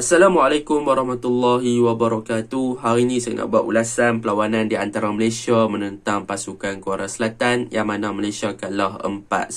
Assalamualaikum warahmatullahi wabarakatuh. Hari ini saya nak buat ulasan perlawanan di antara Malaysia menentang pasukan Korea Selatan yang mana Malaysia kalah 4-1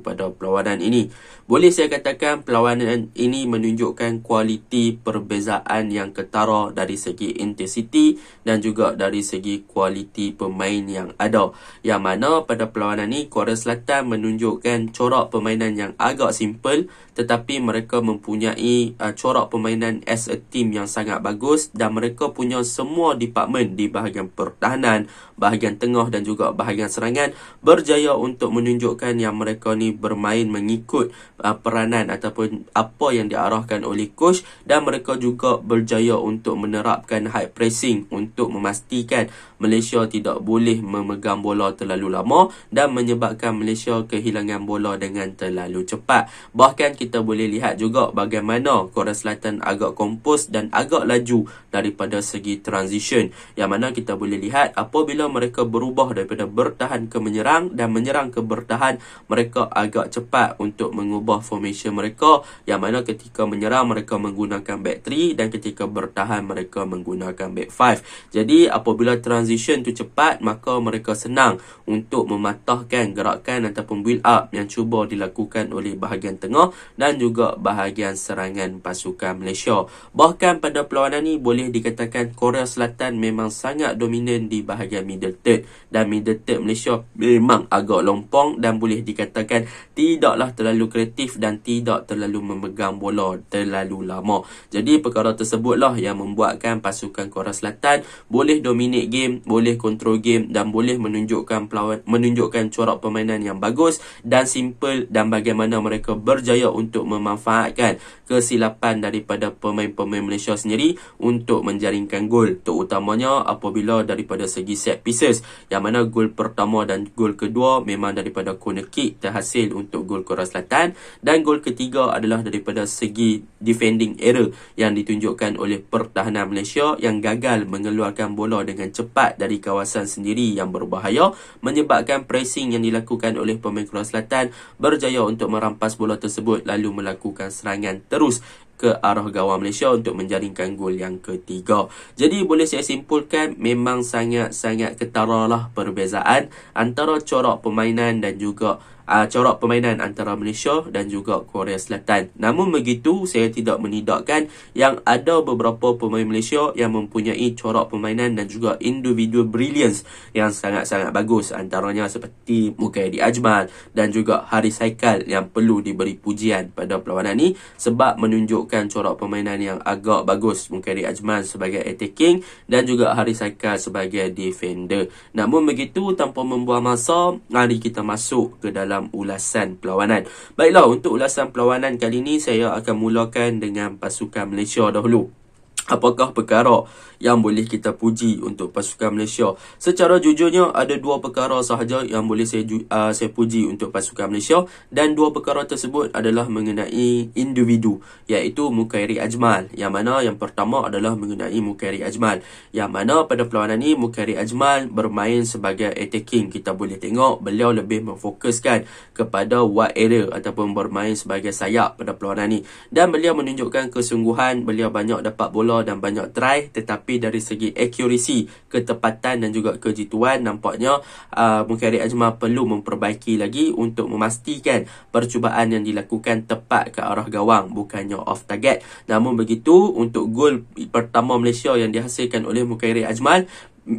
pada perlawanan ini. Boleh saya katakan perlawanan ini menunjukkan kualiti perbezaan yang ketara dari segi intensiti dan juga dari segi kualiti pemain yang ada. Yang mana pada perlawanan ini Korea Selatan menunjukkan corak permainan yang agak simple tetapi mereka mempunyai uh, corak permainan as a team yang sangat bagus dan mereka punya semua department di bahagian pertahanan, bahagian tengah dan juga bahagian serangan berjaya untuk menunjukkan yang mereka ni bermain mengikut uh, peranan ataupun apa yang diarahkan oleh coach dan mereka juga berjaya untuk menerapkan high pressing untuk memastikan Malaysia tidak boleh memegang bola terlalu lama dan menyebabkan Malaysia kehilangan bola dengan terlalu cepat. Bahkan kita boleh lihat juga bagaimana Korea Selatan agak kompos dan agak laju daripada segi transition yang mana kita boleh lihat apabila mereka berubah daripada bertahan ke menyerang dan menyerang ke bertahan mereka agak cepat untuk mengubah formation mereka yang mana ketika menyerang mereka menggunakan back 3 dan ketika bertahan mereka menggunakan back 5 jadi apabila transition tu cepat maka mereka senang untuk mematahkan gerakan ataupun build up yang cuba dilakukan oleh bahagian tengah dan juga bahagian serangan pasukan Malaysia. Bahkan pada perlawanan ini boleh dikatakan Korea Selatan memang sangat dominan di bahagian middle third dan middle third Malaysia memang agak lompong dan boleh dikatakan tidaklah terlalu kreatif dan tidak terlalu memegang bola terlalu lama. Jadi perkara tersebutlah yang membuatkan pasukan Korea Selatan boleh dominate game, boleh control game dan boleh menunjukkan pelawan, menunjukkan corak permainan yang bagus dan simple dan bagaimana mereka berjaya untuk memanfaatkan kesilapan daripada pemain-pemain Malaysia sendiri untuk menjaringkan gol terutamanya apabila daripada segi set pieces yang mana gol pertama dan gol kedua memang daripada corner kick terhasil untuk gol Korea Selatan dan gol ketiga adalah daripada segi defending error yang ditunjukkan oleh pertahanan Malaysia yang gagal mengeluarkan bola dengan cepat dari kawasan sendiri yang berbahaya menyebabkan pressing yang dilakukan oleh pemain Korea Selatan berjaya untuk merampas bola tersebut lalu melakukan serangan terus números ke arah gawang Malaysia untuk menjaringkan gol yang ketiga. Jadi boleh saya simpulkan memang sangat-sangat ketara lah perbezaan antara corak permainan dan juga uh, corak permainan antara Malaysia dan juga Korea Selatan. Namun begitu, saya tidak menidakkan yang ada beberapa pemain Malaysia yang mempunyai corak permainan dan juga individu brilliance yang sangat-sangat bagus. Antaranya seperti Mukaidi Ajmal dan juga Haris Haikal yang perlu diberi pujian pada perlawanan ini sebab menunjukkan menunjukkan corak permainan yang agak bagus. Mungkari Ajman sebagai attacking dan juga Haris Saka sebagai defender. Namun begitu, tanpa membuang masa, mari kita masuk ke dalam ulasan perlawanan. Baiklah, untuk ulasan perlawanan kali ini, saya akan mulakan dengan pasukan Malaysia dahulu apakah perkara yang boleh kita puji untuk pasukan Malaysia. Secara jujurnya ada dua perkara sahaja yang boleh saya uh, saya puji untuk pasukan Malaysia dan dua perkara tersebut adalah mengenai individu iaitu Mukairi Ajmal. Yang mana yang pertama adalah mengenai Mukairi Ajmal. Yang mana pada perlawanan ini Mukairi Ajmal bermain sebagai attacking. Kita boleh tengok beliau lebih memfokuskan kepada wide area ataupun bermain sebagai sayap pada perlawanan ini dan beliau menunjukkan kesungguhan, beliau banyak dapat bola explore dan banyak try tetapi dari segi accuracy, ketepatan dan juga kejituan nampaknya uh, Mukhairi Ajmal perlu memperbaiki lagi untuk memastikan percubaan yang dilakukan tepat ke arah gawang bukannya off target. Namun begitu untuk gol pertama Malaysia yang dihasilkan oleh Mukhairi Ajmal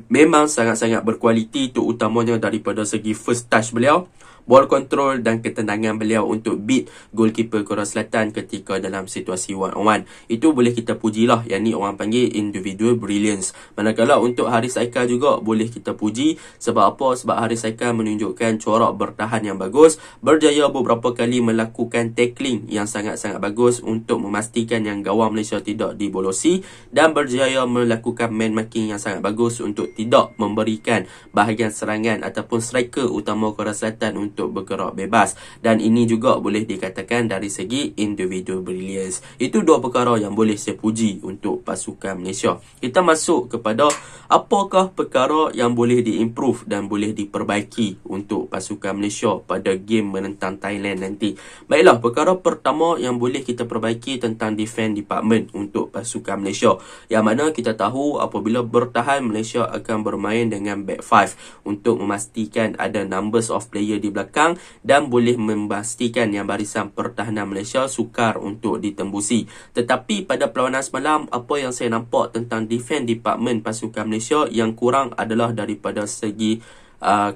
memang sangat-sangat berkualiti terutamanya daripada segi first touch beliau ball control dan ketenangan beliau untuk beat goalkeeper Korea Selatan ketika dalam situasi 1 one Itu boleh kita puji lah. Yang ni orang panggil individual brilliance. Manakala untuk Haris Aika juga boleh kita puji. Sebab apa? Sebab Haris Aika menunjukkan corak bertahan yang bagus. Berjaya beberapa kali melakukan tackling yang sangat-sangat bagus untuk memastikan yang gawang Malaysia tidak dibolosi. Dan berjaya melakukan man marking yang sangat bagus untuk tidak memberikan bahagian serangan ataupun striker utama Korea Selatan untuk untuk bergerak bebas dan ini juga boleh dikatakan dari segi individual brilliance. Itu dua perkara yang boleh saya puji untuk pasukan Malaysia. Kita masuk kepada apakah perkara yang boleh diimprove dan boleh diperbaiki untuk pasukan Malaysia pada game menentang Thailand nanti. Baiklah, perkara pertama yang boleh kita perbaiki tentang defense department untuk pasukan Malaysia. Yang mana kita tahu apabila bertahan Malaysia akan bermain dengan back five untuk memastikan ada numbers of player di belakang belakang dan boleh memastikan yang barisan pertahanan Malaysia sukar untuk ditembusi. Tetapi pada perlawanan semalam, apa yang saya nampak tentang Defence Department Pasukan Malaysia yang kurang adalah daripada segi Uh,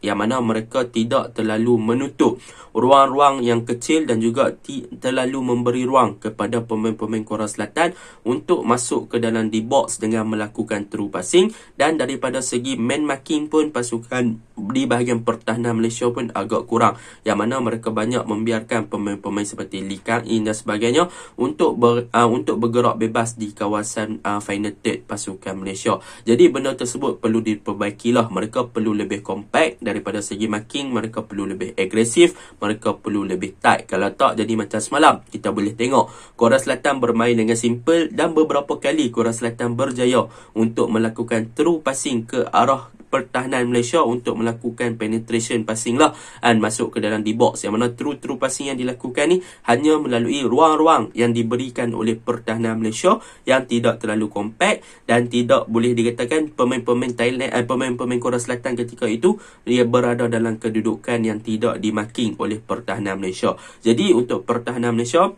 yang mana mereka tidak terlalu menutup ruang-ruang yang kecil dan juga t- terlalu memberi ruang kepada pemain-pemain Korea Selatan untuk masuk ke dalam di box dengan melakukan true passing dan daripada segi man marking pun pasukan di bahagian pertahanan Malaysia pun agak kurang yang mana mereka banyak membiarkan pemain-pemain seperti Lee Kang In dan sebagainya untuk ber, uh, untuk bergerak bebas di kawasan uh, final third pasukan Malaysia. Jadi benda tersebut perlu diperbaikilah. Mereka perlu lebih kompak daripada segi marking, mereka perlu lebih agresif, mereka perlu lebih tight. Kalau tak jadi macam semalam kita boleh tengok Korea Selatan bermain dengan simple dan beberapa kali Korea Selatan berjaya untuk melakukan true passing ke arah pertahanan Malaysia untuk melakukan penetration passing lah dan masuk ke dalam D-box yang mana true-true passing yang dilakukan ni hanya melalui ruang-ruang yang diberikan oleh pertahanan Malaysia yang tidak terlalu compact dan tidak boleh dikatakan pemain-pemain Thailand eh, pemain-pemain Korea Selatan ketika itu dia berada dalam kedudukan yang tidak dimaking oleh pertahanan Malaysia. Jadi untuk pertahanan Malaysia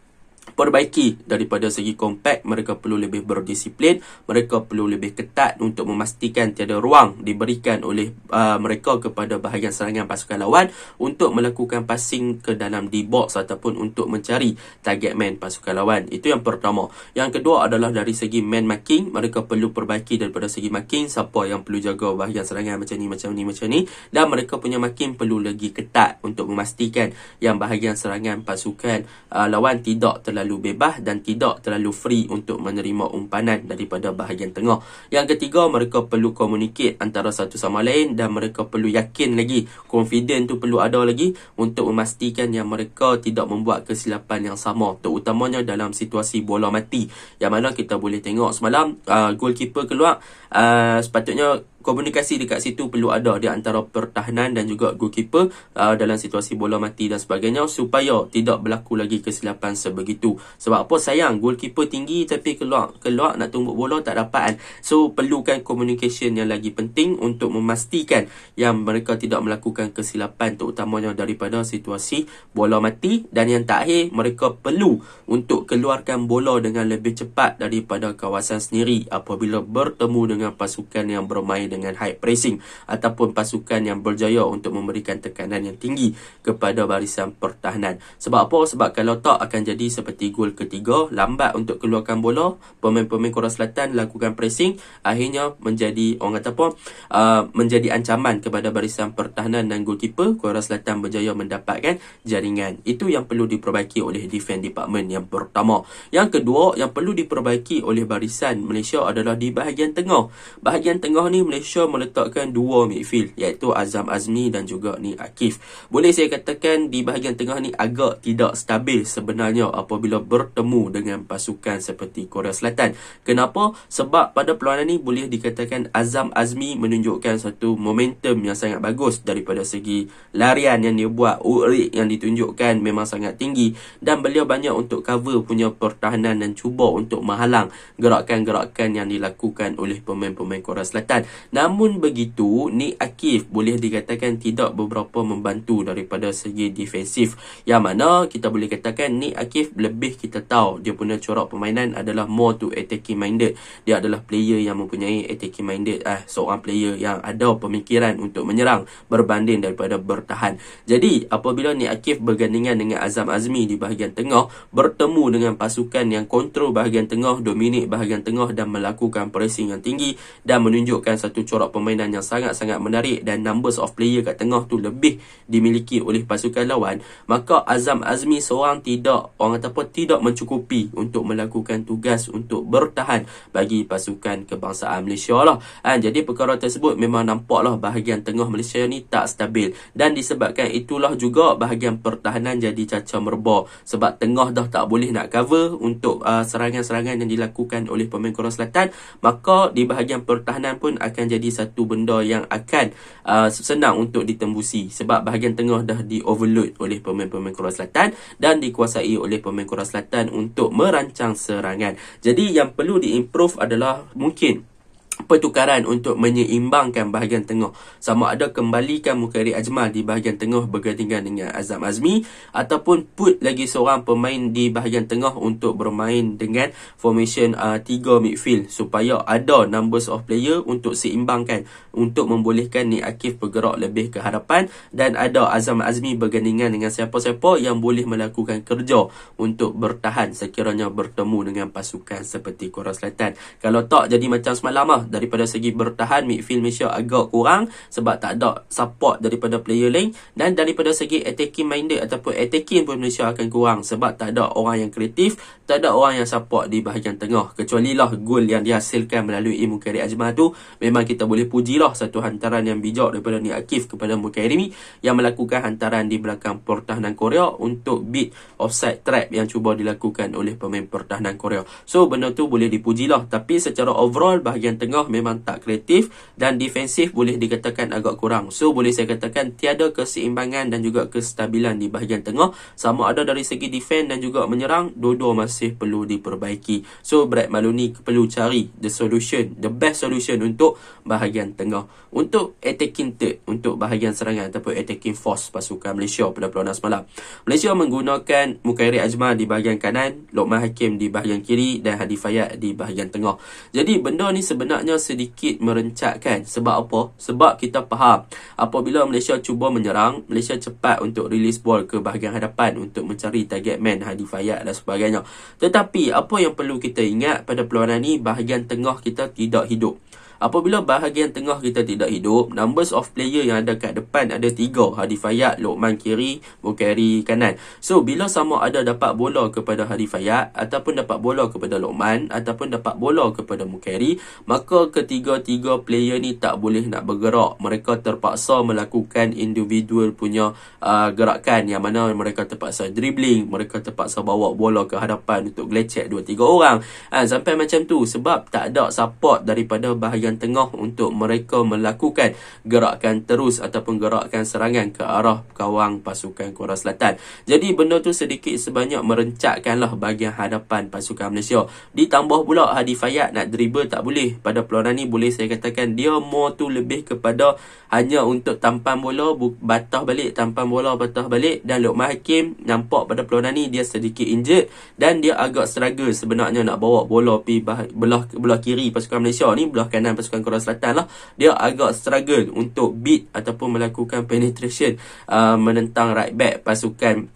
perbaiki daripada segi kompak mereka perlu lebih berdisiplin mereka perlu lebih ketat untuk memastikan tiada ruang diberikan oleh uh, mereka kepada bahagian serangan pasukan lawan untuk melakukan passing ke dalam di box ataupun untuk mencari target man pasukan lawan itu yang pertama yang kedua adalah dari segi man marking mereka perlu perbaiki daripada segi marking siapa yang perlu jaga bahagian serangan macam ni macam ni macam ni dan mereka punya marking perlu lagi ketat untuk memastikan yang bahagian serangan pasukan uh, lawan tidak ter- terlalu bebas dan tidak terlalu free untuk menerima umpanan daripada bahagian tengah. Yang ketiga, mereka perlu communicate antara satu sama lain dan mereka perlu yakin lagi, confident tu perlu ada lagi untuk memastikan yang mereka tidak membuat kesilapan yang sama terutamanya dalam situasi bola mati. Yang mana kita boleh tengok semalam uh, goalkeeper keluar uh, sepatutnya komunikasi dekat situ perlu ada di antara pertahanan dan juga goalkeeper uh, dalam situasi bola mati dan sebagainya supaya tidak berlaku lagi kesilapan sebegitu sebab apa sayang goalkeeper tinggi tapi keluar keluar nak tumbuk bola tak dapat kan so perlukan komunikasi yang lagi penting untuk memastikan yang mereka tidak melakukan kesilapan terutamanya daripada situasi bola mati dan yang tak akhir mereka perlu untuk keluarkan bola dengan lebih cepat daripada kawasan sendiri apabila bertemu dengan pasukan yang bermain dengan high pressing ataupun pasukan yang berjaya untuk memberikan tekanan yang tinggi kepada barisan pertahanan. Sebab apa? Sebab kalau tak akan jadi seperti gol ketiga, lambat untuk keluarkan bola, pemain-pemain Korea Selatan lakukan pressing, akhirnya menjadi orang kata apa? Uh, menjadi ancaman kepada barisan pertahanan dan goalkeeper Korea Selatan berjaya mendapatkan jaringan. Itu yang perlu diperbaiki oleh defense department yang pertama. Yang kedua yang perlu diperbaiki oleh barisan Malaysia adalah di bahagian tengah. Bahagian tengah ni Malaysia Shaw meletakkan dua midfield iaitu Azam Azmi dan juga ni Akif. Boleh saya katakan di bahagian tengah ni agak tidak stabil sebenarnya apabila bertemu dengan pasukan seperti Korea Selatan. Kenapa? Sebab pada perlawanan ni boleh dikatakan Azam Azmi menunjukkan satu momentum yang sangat bagus daripada segi larian yang dia buat, urik yang ditunjukkan memang sangat tinggi dan beliau banyak untuk cover punya pertahanan dan cuba untuk menghalang gerakan-gerakan yang dilakukan oleh pemain-pemain Korea Selatan. Namun begitu, Nick Akif boleh dikatakan tidak beberapa membantu daripada segi defensif. Yang mana kita boleh katakan Nick Akif lebih kita tahu dia punya corak permainan adalah more to attacking minded. Dia adalah player yang mempunyai attacking minded. Ah, seorang player yang ada pemikiran untuk menyerang berbanding daripada bertahan. Jadi, apabila Nick Akif bergandingan dengan Azam Azmi di bahagian tengah, bertemu dengan pasukan yang kontrol bahagian tengah, dominik bahagian tengah dan melakukan pressing yang tinggi dan menunjukkan satu corak permainan yang sangat-sangat menarik dan numbers of player kat tengah tu lebih dimiliki oleh pasukan lawan, maka Azam Azmi seorang tidak, orang kata apa, tidak mencukupi untuk melakukan tugas untuk bertahan bagi pasukan kebangsaan Malaysia lah. Ha, jadi perkara tersebut memang nampak lah bahagian tengah Malaysia ni tak stabil dan disebabkan itulah juga bahagian pertahanan jadi cacau merba sebab tengah dah tak boleh nak cover untuk uh, serangan-serangan yang dilakukan oleh pemain Korea Selatan, maka di bahagian pertahanan pun akan akan jadi satu benda yang akan uh, senang untuk ditembusi sebab bahagian tengah dah di overload oleh pemain-pemain Korea Selatan dan dikuasai oleh pemain Korea Selatan untuk merancang serangan. Jadi yang perlu diimprove adalah mungkin pertukaran untuk menyeimbangkan bahagian tengah sama ada kembalikan Mukairi Ajmal di bahagian tengah bergantian dengan Azam Azmi ataupun put lagi seorang pemain di bahagian tengah untuk bermain dengan formation uh, 3 midfield supaya ada numbers of player untuk seimbangkan untuk membolehkan Nik Akif bergerak lebih ke hadapan dan ada Azam Azmi bergandingan dengan siapa-siapa yang boleh melakukan kerja untuk bertahan sekiranya bertemu dengan pasukan seperti Korea Selatan kalau tak jadi macam semalam lah daripada segi bertahan midfield Malaysia agak kurang sebab tak ada support daripada player lain dan daripada segi attacking minded ataupun attacking pun Malaysia akan kurang sebab tak ada orang yang kreatif tak ada orang yang support di bahagian tengah kecuali lah gol yang dihasilkan melalui Mukairi Ajmal tu memang kita boleh puji lah satu hantaran yang bijak daripada Ni Akif kepada Mukairi yang melakukan hantaran di belakang pertahanan Korea untuk beat offside trap yang cuba dilakukan oleh pemain pertahanan Korea so benda tu boleh dipuji lah tapi secara overall bahagian tengah tengah memang tak kreatif dan defensif boleh dikatakan agak kurang. So boleh saya katakan tiada keseimbangan dan juga kestabilan di bahagian tengah. Sama ada dari segi defend dan juga menyerang, dua-dua masih perlu diperbaiki. So Brad Maloney perlu cari the solution, the best solution untuk bahagian tengah. Untuk attacking third, untuk bahagian serangan ataupun attacking force pasukan Malaysia pada peluang Malam. Malaysia menggunakan Mukairi Ajmal di bahagian kanan, Lokman Hakim di bahagian kiri dan Hadi Fayyad di bahagian tengah. Jadi benda ni sebenarnya agaknya sedikit merencat kan. Sebab apa? Sebab kita faham apabila Malaysia cuba menyerang, Malaysia cepat untuk release ball ke bahagian hadapan untuk mencari target man Hadi Fayyad dan sebagainya. Tetapi apa yang perlu kita ingat pada perlawanan ini bahagian tengah kita tidak hidup. Apabila bahagian tengah kita tidak hidup, numbers of player yang ada kat depan ada tiga. Hadif Ayat, Luqman kiri, Bukhari kanan. So, bila sama ada dapat bola kepada Hadif Ayat, ataupun dapat bola kepada Lokman, ataupun dapat bola kepada Bukhari, maka ketiga-tiga player ni tak boleh nak bergerak. Mereka terpaksa melakukan individual punya uh, gerakan yang mana mereka terpaksa dribbling, mereka terpaksa bawa bola ke hadapan untuk glecek dua tiga orang. Ha, sampai macam tu sebab tak ada support daripada bahagian bahagian tengah untuk mereka melakukan gerakan terus ataupun gerakan serangan ke arah kawang pasukan Korea Selatan. Jadi benda tu sedikit sebanyak merencatkanlah bahagian hadapan pasukan Malaysia. Ditambah pula Hadi Fayyad nak dribble tak boleh. Pada peluang ni boleh saya katakan dia more tu lebih kepada hanya untuk tampan bola batah balik tampan bola batah balik dan Lokman Hakim nampak pada peluang ni dia sedikit injured dan dia agak struggle sebenarnya nak bawa bola pi belah belah kiri pasukan Malaysia ni belah kanan pasukan Korea Selatan lah dia agak struggle untuk beat ataupun melakukan penetration uh, menentang right back pasukan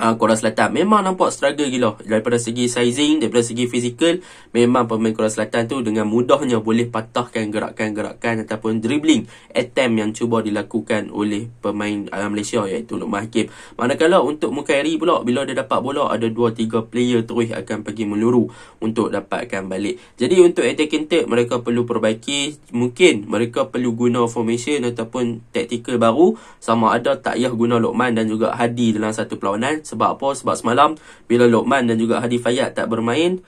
Ah, Korea Selatan memang nampak struggle gila daripada segi sizing daripada segi fizikal memang pemain Korea Selatan tu dengan mudahnya boleh patahkan gerakan-gerakan ataupun dribbling attempt yang cuba dilakukan oleh pemain uh, Malaysia iaitu Lukman Hakim manakala untuk Mukairi pula bila dia dapat bola ada 2-3 player terus akan pergi meluru untuk dapatkan balik jadi untuk attacking third mereka perlu perbaiki mungkin mereka perlu guna formation ataupun taktikal baru sama ada tak payah guna Lukman dan juga Hadi dalam satu perlawanan sebab apa? Sebab semalam bila Lokman dan juga Hadi Fayyad tak bermain,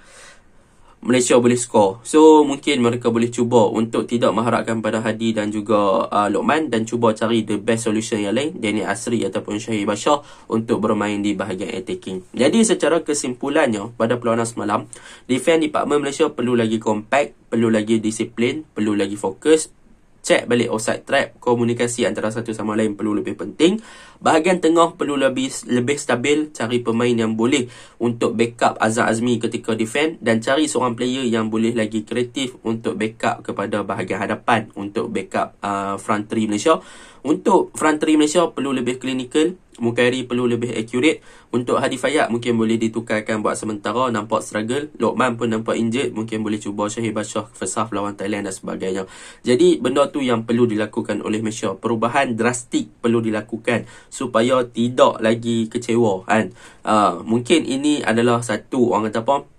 Malaysia boleh skor. So mungkin mereka boleh cuba untuk tidak mengharapkan pada Hadi dan juga uh, Lokman dan cuba cari the best solution yang lain, Danny Asri ataupun Syahid Bashar untuk bermain di bahagian attacking. Jadi secara kesimpulannya pada peluang semalam, defense department Malaysia perlu lagi compact, perlu lagi disiplin, perlu lagi fokus check balik outside trap komunikasi antara satu sama lain perlu lebih penting bahagian tengah perlu lebih lebih stabil cari pemain yang boleh untuk backup Azhar Azmi ketika defend dan cari seorang player yang boleh lagi kreatif untuk backup kepada bahagian hadapan untuk backup uh, front three Malaysia untuk front three Malaysia perlu lebih clinical Mukairi perlu lebih accurate. Untuk Hadif Ayat, mungkin boleh ditukarkan buat sementara. Nampak struggle. Lokman pun nampak injured. Mungkin boleh cuba Syahid Bashar Fesaf lawan Thailand dan sebagainya. Jadi, benda tu yang perlu dilakukan oleh Malaysia. Perubahan drastik perlu dilakukan supaya tidak lagi kecewa. Kan? Uh, mungkin ini adalah satu, orang kata apa,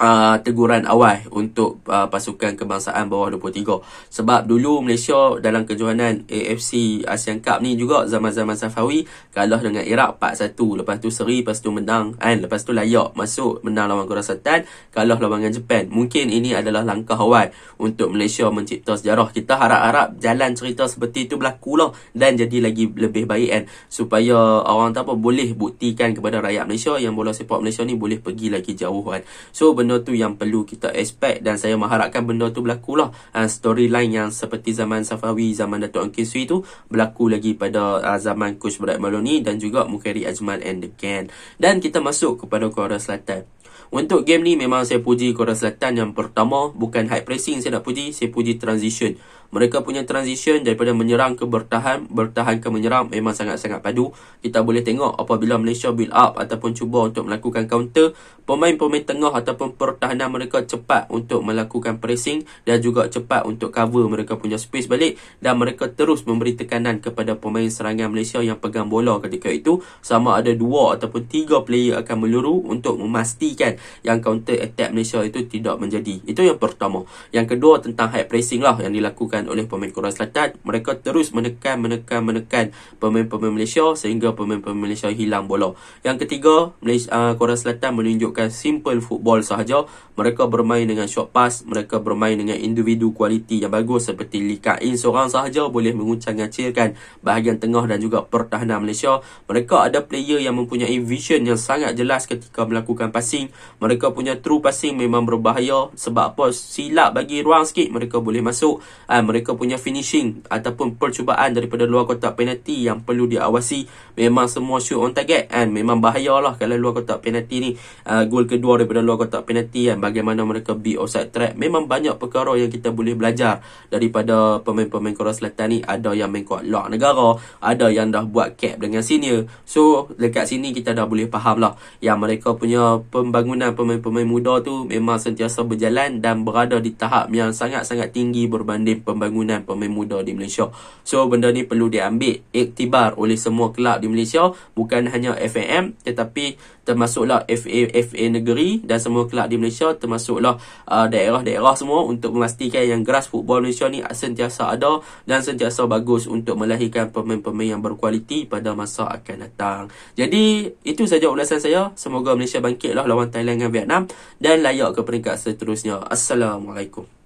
Uh, teguran awal untuk uh, pasukan kebangsaan bawah 23 sebab dulu Malaysia dalam kejohanan AFC Asian Cup ni juga zaman-zaman Safawi kalah dengan Iraq 4-1 lepas tu seri lepas tu menang kan lepas tu layak masuk menang lawan Korea Selatan kalah lawan dengan Jepun mungkin ini adalah langkah awal untuk Malaysia mencipta sejarah kita harap-harap jalan cerita seperti itu berlaku lah dan jadi lagi lebih baik kan supaya orang tak apa boleh buktikan kepada rakyat Malaysia yang bola sepak Malaysia ni boleh pergi lagi jauh kan so benda benda tu yang perlu kita expect dan saya mengharapkan benda tu berlaku lah uh, storyline yang seperti zaman Safawi zaman Datuk Angkin Sui tu berlaku lagi pada uh, zaman Coach Brad Maloney dan juga Mukheri Ajmal and The Can dan kita masuk kepada Korea Selatan untuk game ni memang saya puji Korea Selatan yang pertama bukan high pressing saya nak puji saya puji transition mereka punya transition daripada menyerang ke bertahan, bertahan ke menyerang memang sangat-sangat padu. Kita boleh tengok apabila Malaysia build up ataupun cuba untuk melakukan counter, pemain-pemain tengah ataupun pertahanan mereka cepat untuk melakukan pressing dan juga cepat untuk cover mereka punya space balik dan mereka terus memberi tekanan kepada pemain serangan Malaysia yang pegang bola ketika itu. Sama ada dua ataupun tiga player akan meluru untuk memastikan yang counter attack Malaysia itu tidak menjadi. Itu yang pertama. Yang kedua tentang high pressing lah yang dilakukan dilakukan oleh pemain Korea Selatan. Mereka terus menekan, menekan, menekan pemain-pemain Malaysia sehingga pemain-pemain Malaysia hilang bola. Yang ketiga, Malaysia, uh, Korea Selatan menunjukkan simple football sahaja. Mereka bermain dengan short pass, mereka bermain dengan individu kualiti yang bagus seperti Lee Kak In seorang sahaja boleh menguncang-ngacirkan bahagian tengah dan juga pertahanan Malaysia. Mereka ada player yang mempunyai vision yang sangat jelas ketika melakukan passing. Mereka punya true passing memang berbahaya sebab apa silap bagi ruang sikit mereka boleh masuk. Uh, mereka punya finishing ataupun percubaan daripada luar kotak penalti yang perlu diawasi memang semua shoot on target kan memang bahayalah kalau luar kotak penalti ni uh, gol kedua daripada luar kotak penalti kan bagaimana mereka be offside track memang banyak perkara yang kita boleh belajar daripada pemain-pemain Korea Selatan ni ada yang main kuat luar negara ada yang dah buat cap dengan senior so dekat sini kita dah boleh faham lah yang mereka punya pembangunan pemain-pemain muda tu memang sentiasa berjalan dan berada di tahap yang sangat-sangat tinggi berbanding pem- pembangunan pemain muda di Malaysia. So benda ni perlu diambil iktibar oleh semua kelab di Malaysia bukan hanya FAM tetapi termasuklah FA FA negeri dan semua kelab di Malaysia termasuklah uh, daerah-daerah semua untuk memastikan yang grass football Malaysia ni sentiasa ada dan sentiasa bagus untuk melahirkan pemain-pemain yang berkualiti pada masa akan datang. Jadi itu saja ulasan saya. Semoga Malaysia bangkitlah lawan Thailand dan Vietnam dan layak ke peringkat seterusnya. Assalamualaikum.